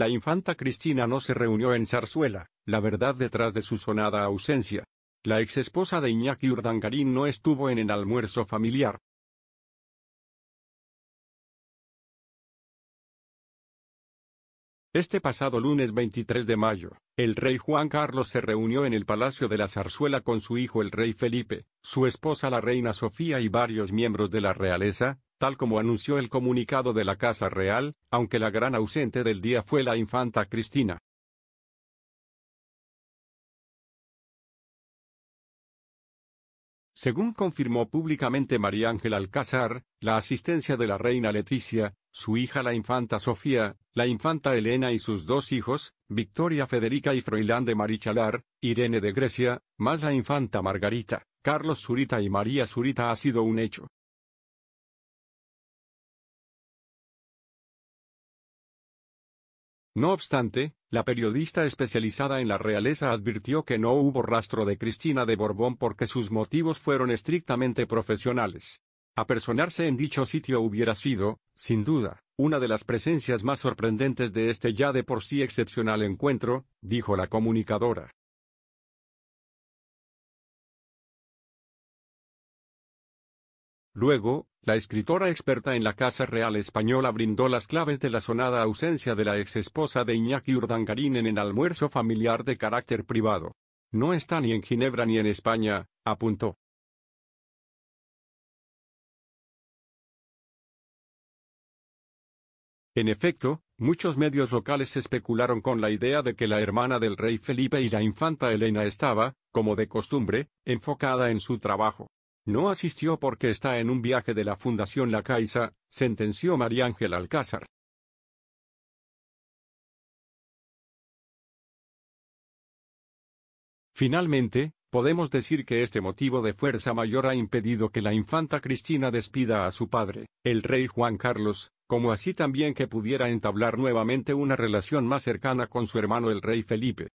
La infanta Cristina no se reunió en Zarzuela, la verdad detrás de su sonada ausencia. La ex esposa de Iñaki Urdangarín no estuvo en el almuerzo familiar, Este pasado lunes 23 de mayo, el rey Juan Carlos se reunió en el Palacio de la Zarzuela con su hijo el rey Felipe, su esposa la reina Sofía y varios miembros de la realeza, tal como anunció el comunicado de la Casa Real, aunque la gran ausente del día fue la infanta Cristina. Según confirmó públicamente María Ángel Alcázar, la asistencia de la reina Leticia, su hija la infanta Sofía, la infanta Elena y sus dos hijos, Victoria Federica y Froilán de Marichalar, Irene de Grecia, más la infanta Margarita, Carlos Zurita y María Zurita ha sido un hecho. No obstante, la periodista especializada en la realeza advirtió que no hubo rastro de Cristina de Borbón porque sus motivos fueron estrictamente profesionales. Apersonarse en dicho sitio hubiera sido, sin duda, una de las presencias más sorprendentes de este ya de por sí excepcional encuentro, dijo la comunicadora. Luego, la escritora experta en la Casa Real Española brindó las claves de la sonada ausencia de la exesposa de Iñaki Urdangarín en el almuerzo familiar de carácter privado. No está ni en Ginebra ni en España, apuntó. En efecto, muchos medios locales especularon con la idea de que la hermana del rey Felipe y la infanta Elena estaba, como de costumbre, enfocada en su trabajo. No asistió porque está en un viaje de la Fundación La Caixa, sentenció María Ángel Alcázar. Finalmente, Podemos decir que este motivo de fuerza mayor ha impedido que la infanta Cristina despida a su padre, el rey Juan Carlos, como así también que pudiera entablar nuevamente una relación más cercana con su hermano el rey Felipe.